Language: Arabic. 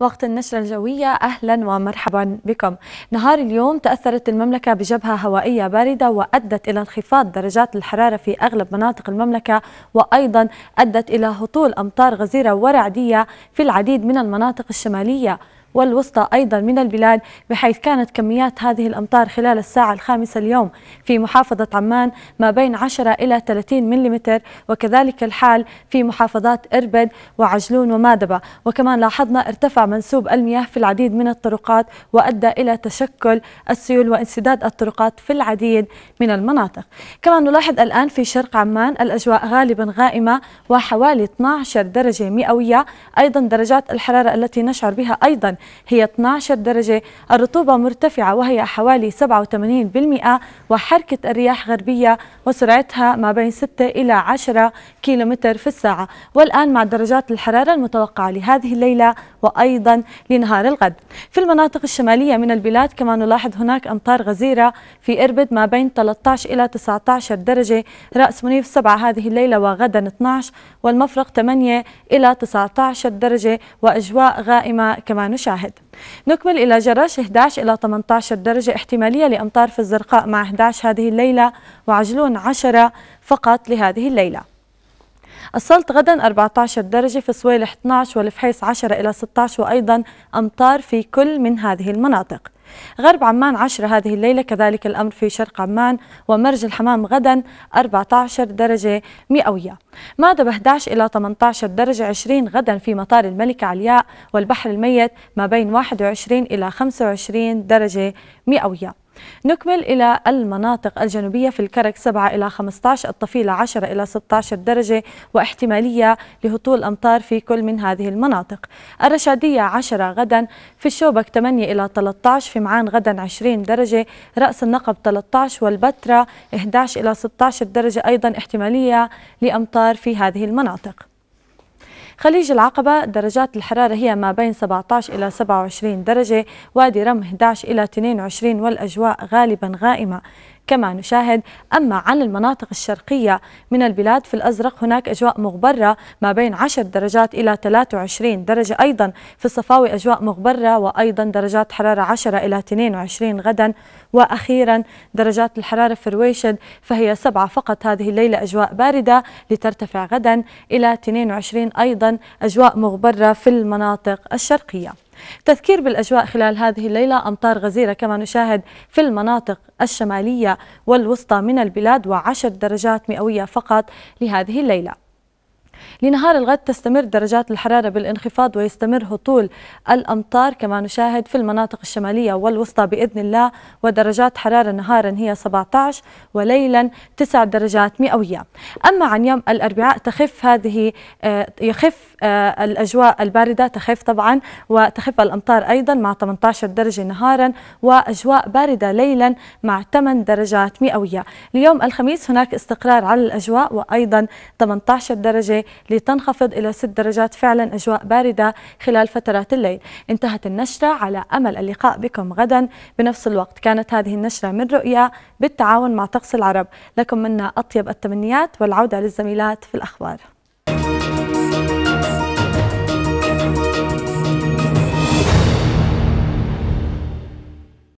وقت النشرة الجوية أهلا ومرحبا بكم نهار اليوم تأثرت المملكة بجبهة هوائية باردة وأدت إلى انخفاض درجات الحرارة في أغلب مناطق المملكة وأيضا أدت إلى هطول أمطار غزيرة ورعدية في العديد من المناطق الشمالية والوسطى أيضا من البلاد بحيث كانت كميات هذه الأمطار خلال الساعة الخامسة اليوم في محافظة عمان ما بين 10 إلى 30 ملم وكذلك الحال في محافظات إربد وعجلون ومادبة وكمان لاحظنا ارتفع منسوب المياه في العديد من الطرقات وأدى إلى تشكل السيول وانسداد الطرقات في العديد من المناطق كما نلاحظ الآن في شرق عمان الأجواء غالبا غائمة وحوالي 12 درجة مئوية أيضا درجات الحرارة التي نشعر بها أيضا هي 12 درجة الرطوبة مرتفعة وهي حوالي 87% وحركة الرياح غربية وسرعتها ما بين 6 إلى 10 كيلومتر في الساعة والآن مع درجات الحرارة المتوقعة لهذه الليلة وأيضا لنهار الغد في المناطق الشمالية من البلاد كما نلاحظ هناك أمطار غزيرة في إربد ما بين 13 إلى 19 درجة رأس منيف 7 هذه الليلة وغدا 12 والمفرق 8 إلى 19 درجة وأجواء غائمة كما نشاهد المشاهد نكمل إلى جرش 11 إلى 18 درجة احتمالية لأمطار في الزرقاء مع 11 هذه الليلة وعجلون 10 فقط لهذه الليلة السلط غدا 14 درجة في سويلح 12 والفحيص 10 إلى 16 وأيضا أمطار في كل من هذه المناطق غرب عمان 10 هذه الليلة كذلك الأمر في شرق عمان ومرج الحمام غدا 14 درجة مئوية مادة 11 إلى 18 درجة 20 غدا في مطار الملكة علياء والبحر الميت ما بين 21 إلى 25 درجة مئوية نكمل إلى المناطق الجنوبية في الكرك 7 إلى 15 الطفيلة 10 إلى 16 درجة واحتمالية لهطول أمطار في كل من هذه المناطق الرشادية 10 غدا في الشوبك 8 إلى 13 في معان غدا 20 درجة رأس النقب 13 والبتراء 11 إلى 16 درجة أيضا احتمالية لأمطار في هذه المناطق خليج العقبة درجات الحرارة هي ما بين 17 إلى 27 درجة وادي رم 11 إلى 22 والأجواء غالبا غائمة كما نشاهد أما عن المناطق الشرقية من البلاد في الأزرق هناك أجواء مغبرة ما بين 10 درجات إلى 23 درجة أيضا في الصفاوي أجواء مغبرة وأيضا درجات حرارة 10 إلى 22 غدا وأخيرا درجات الحرارة في رويشد فهي 7 فقط هذه الليلة أجواء باردة لترتفع غدا إلى 22 أيضا أجواء مغبرة في المناطق الشرقية تذكير بالأجواء خلال هذه الليلة أمطار غزيرة كما نشاهد في المناطق الشمالية والوسطى من البلاد وعشر درجات مئوية فقط لهذه الليلة لنهار الغد تستمر درجات الحرارة بالانخفاض ويستمر هطول الأمطار كما نشاهد في المناطق الشمالية والوسطى بإذن الله ودرجات حرارة نهارا هي 17 وليلا 9 درجات مئوية أما عن يوم الأربعاء تخف هذه آه، يخف آه، الأجواء الباردة تخف طبعا وتخف الأمطار أيضا مع 18 درجة نهارا وأجواء باردة ليلا مع 8 درجات مئوية ليوم الخميس هناك استقرار على الأجواء وأيضا 18 درجة لتنخفض إلى 6 درجات فعلا أجواء باردة خلال فترات الليل انتهت النشرة على أمل اللقاء بكم غدا بنفس الوقت كانت هذه النشرة من رؤيا بالتعاون مع طقس العرب لكم منا أطيب التمنيات والعودة للزميلات في الأخبار